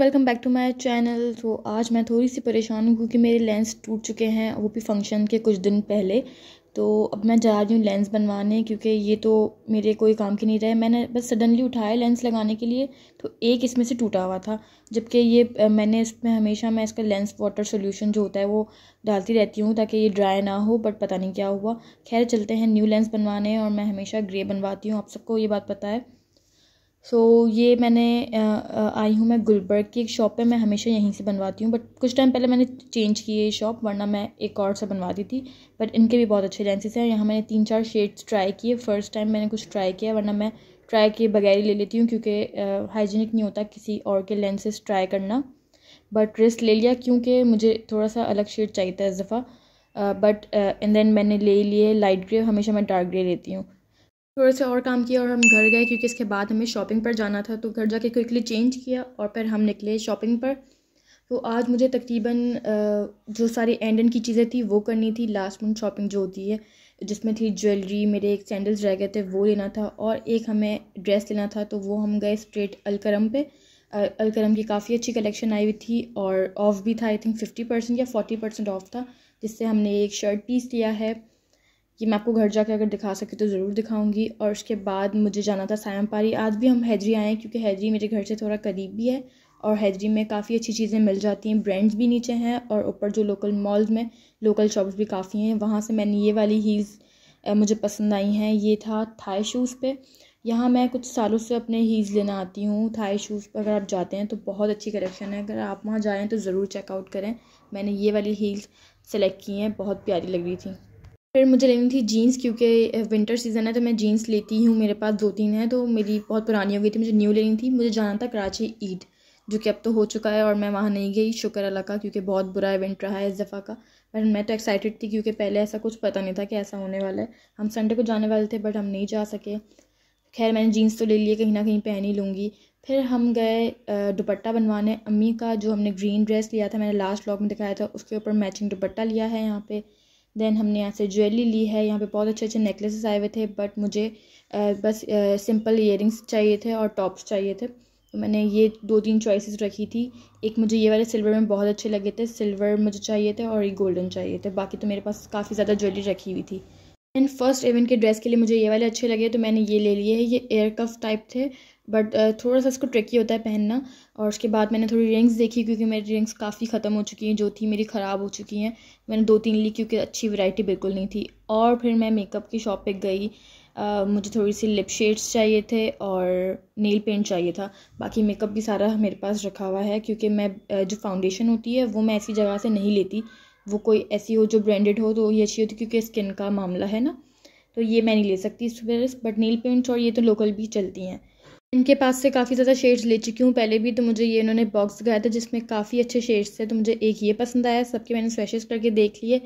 welcome back to my channel तो आज मैं थोड़ी सी परेशान हूँ क्योंकि मेरे लेंस टूट चुके हैं वो भी फंक्शन के कुछ दिन पहले तो अब मैं जा रही हूँ लेंस बनवाने क्योंकि ये तो मेरे कोई काम के नहीं रहे मैंने बस सडनली उठाया लेंस लगाने के लिए तो एक इसमें से टूटा हुआ था जबकि ये मैंने इसमें हमेशा मैं इसका लेंस वाटर सोल्यूशन जो होता है वो डालती रहती हूँ ताकि ये ड्राई ना हो बट पता नहीं क्या हुआ खैर चलते हैं न्यू लेंस बनवाने और मैं हमेशा ग्रे बनवाती हूँ आप सबको ये बात पता है सो ये मैंने आई हूँ मैं गुलबर्ग की एक शॉप पे मैं हमेशा यहीं से बनवाती हूँ बट कुछ टाइम पहले मैंने चेंज की है शॉप वरना मैं एक और से बनवाती थी बट इनके भी बहुत अच्छे लेंसेज हैं यहाँ मैंने तीन चार शेड्स ट्राई किए फर्स्ट टाइम मैंने कुछ ट्राई किया वरना मैं ट्राई किए बगैर ही ले लेती हूँ क्योंकि हाइजीनिक नहीं होता किसी और के लेंसेज ट्राई करना बट रिस्क ले लिया क्योंकि मुझे थोड़ा सा अलग शेड चाहिए था इस दफ़ा बट एंड देन मैंने ले लिए लाइट ग्रे हमेशा मैं डार्क ग्रे लेती हूँ थोड़े से और काम किया और हम घर गए क्योंकि इसके बाद हमें शॉपिंग पर जाना था तो घर जाके क्विकली चेंज किया और फिर हम निकले शॉपिंग पर तो आज मुझे तकरीबन जो सारी एंड एंड की चीज़ें थी वो करनी थी लास्ट मंथ शॉपिंग जो होती है जिसमें थी ज्वेलरी मेरे एक सैंडल्स रह गए थे वो लेना था और एक हमें ड्रेस लेना था तो वो हम गए स्ट्रेट अलकरम पे अलकरम की काफ़ी अच्छी कलेक्शन आई हुई थी और ऑफ़ भी था आई थिंक फिफ्टी परसेंट या फोर्टी परसेंट ऑफ था जिससे हमने एक शर्ट पीस लिया है ये मैं आपको घर जाकर अगर दिखा सके तो ज़रूर दिखाऊंगी और उसके बाद मुझे जाना था सायमपारी आज भी हम हैदरी आए हैं क्योंकि हैदरी मेरे घर से थोड़ा करीब भी है और हैदरी में काफ़ी अच्छी चीज़ें मिल जाती हैं ब्रांड्स भी नीचे हैं और ऊपर जो लोकल मॉल में लोकल शॉप्स भी काफ़ी हैं वहाँ से मैंने ये वाली हील्स मुझे पसंद आई हैं ये था थाई शूज़ पे यहाँ मैं कुछ सालों से अपने हील्स लेना आती हूँ थाई शूज़ पर अगर आप जाते हैं तो बहुत अच्छी कलेक्शन है अगर आप वहाँ जाएँ तो ज़रूर चेकआउट करें मैंने ये वाली हील्स सेलेक्ट की हैं बहुत प्यारी लग रही थी फिर मुझे लेनी थी जीन्स क्योंकि विंटर सीज़न है तो मैं जीन्स लेती हूँ मेरे पास दो तीन है तो मेरी बहुत पुरानी हो गई थी मुझे न्यू लेनी थी मुझे जाना था कराची ईद जो कि अब तो हो चुका है और मैं वहाँ नहीं गई शुक्र अल्लाह का क्योंकि बहुत बुरा इवेंट रहा है इस दफ़ा का पर मैं तो एक्साइटेड थी क्योंकि पहले ऐसा कुछ पता नहीं था कि ऐसा होने वाला है हम संडे को जाने वाले थे बट हम नहीं जा सके खैर मैंने जीन्स तो ले लिए कहीं ना कहीं पहन ही लूँगी फिर हम गए दुपट्टा बनवाने अम्मी का जो हमने ग्रीन ड्रेस लिया था मैंने लास्ट ब्लॉग में दिखाया था उसके ऊपर मैचिंग दुपट्टा लिया है यहाँ पर देन हमने यहाँ से ज्वेलरी ली है यहाँ पे बहुत अच्छे अच्छे नेकलेसेस आए हुए थे बट मुझे आ, बस सिंपल इयरिंग्स चाहिए थे और टॉप्स चाहिए थे तो मैंने ये दो तीन चॉइसेस रखी थी एक मुझे ये वाले सिल्वर में बहुत अच्छे लगे थे सिल्वर मुझे चाहिए थे और ये गोल्डन चाहिए थे बाकी तो मेरे पास काफ़ी ज़्यादा ज्वेलरी रखी हुई थी एंड फर्स्ट इवेंट के ड्रेस के लिए मुझे ये वाले अच्छे लगे तो मैंने ये ले लिए है ये एयर कफ टाइप थे बट uh, थोड़ा सा इसको ट्रिकी होता है पहनना और उसके बाद मैंने थोड़ी रिंग्स देखी क्योंकि मेरी रिंग्स काफ़ी ख़त्म हो चुकी हैं जो थी मेरी ख़राब हो चुकी हैं मैंने दो तीन ली क्योंकि अच्छी वैरायटी बिल्कुल नहीं थी और फिर मैं मेकअप की शॉप पे गई आ, मुझे थोड़ी सी लिप शेड्स चाहिए थे और नेल पेंट चाहिए था बाकी मेकअप भी सारा मेरे पास रखा हुआ है क्योंकि मैं जो फाउंडेशन होती है वो मैं ऐसी जगह से नहीं लेती वो कोई ऐसी हो जो ब्रांडेड हो तो ये अच्छी होती क्योंकि स्किन का मामला है ना तो ये मैं नहीं ले सकती इस बट नील पेंट्स और ये तो लोकल भी चलती हैं इनके पास से काफ़ी ज़्यादा शेड्स ले चुकी हूँ पहले भी तो मुझे ये इन्होंने बॉक्स दिखाया था जिसमें काफ़ी अच्छे शेड्स थे तो मुझे एक ये पसंद आया सबके मैंने स्वेशेस करके देख लिए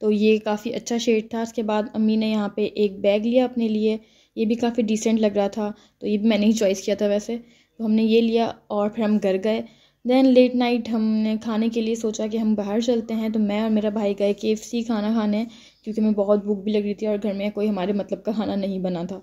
तो ये काफ़ी अच्छा शेड था उसके बाद अम्मी ने यहाँ पे एक बैग लिया अपने लिए ये भी काफ़ी डिसेंट लग रहा था तो ये भी मैंने ही चॉइस किया था वैसे तो हमने ये लिया और फिर हम घर गए दैन लेट नाइट हमने खाने के लिए सोचा कि हम बाहर चलते हैं तो मैं और मेरा भाई गए के खाना खाने क्योंकि हमें बहुत भूख भी लग रही थी और घर में कोई हमारे मतलब का खाना नहीं बना था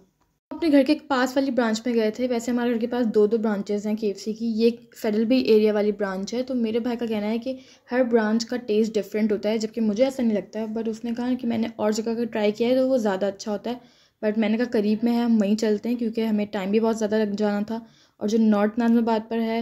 अपने घर के पास वाली ब्रांच में गए थे वैसे हमारे घर के पास दो दो ब्रांचेस हैं के की ये फेडरल भी एरिया वाली ब्रांच है तो मेरे भाई का कहना है कि हर ब्रांच का टेस्ट डिफरेंट होता है जबकि मुझे ऐसा नहीं लगता बट उसने कहा कि मैंने और जगह का ट्राई किया है तो वो ज़्यादा अच्छा होता है बट मैंने कहा करीब में है हम वहीं चलते हैं क्योंकि हमें टाइम भी बहुत ज़्यादा लग जाना था और जो नॉर्थ नाजमाबाद पर है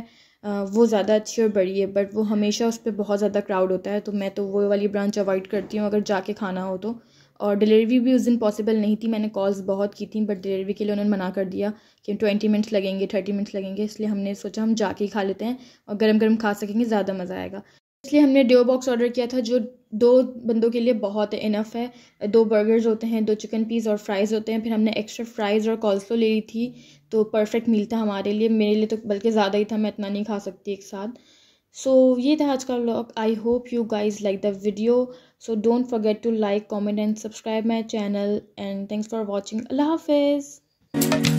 वो ज़्यादा अच्छी और बड़ी है बट वो हमेशा उस पर बहुत ज़्यादा क्राउड होता है तो मैं तो वो वाली ब्रांच अवॉइड करती हूँ अगर जाके खाना हो तो और डिलीवरी भी उस दिन पॉसिबल नहीं थी मैंने कॉल्स बहुत की थी बट डिलीवरी के लिए उन्होंने मना कर दिया कि ट्वेंटी मिनट्स लगेंगे थर्टी मिनट्स लगेंगे इसलिए हमने सोचा हम जाके ही खा लेते हैं और गर्म गर्म खा सकेंगे ज़्यादा मज़ा आएगा इसलिए हमने डिओ बॉक्स ऑर्डर किया था जो दो बंदों के लिए बहुत इनफ है दो बर्गर्स होते हैं दो चिकन पीस और फ्राइज़ होते हैं फिर हमने एक्स्ट्रा फ्राइज़ और कॉल्सो तो ले ली थी तो परफेक्ट मील था हमारे लिए मेरे लिए तो बल्कि ज़्यादा ही था मैं इतना नहीं खा सकती एक साथ सो ये था आज का blog I hope you guys like the video so don't forget to like comment and subscribe my channel and thanks for watching अल्लाह हाफिज़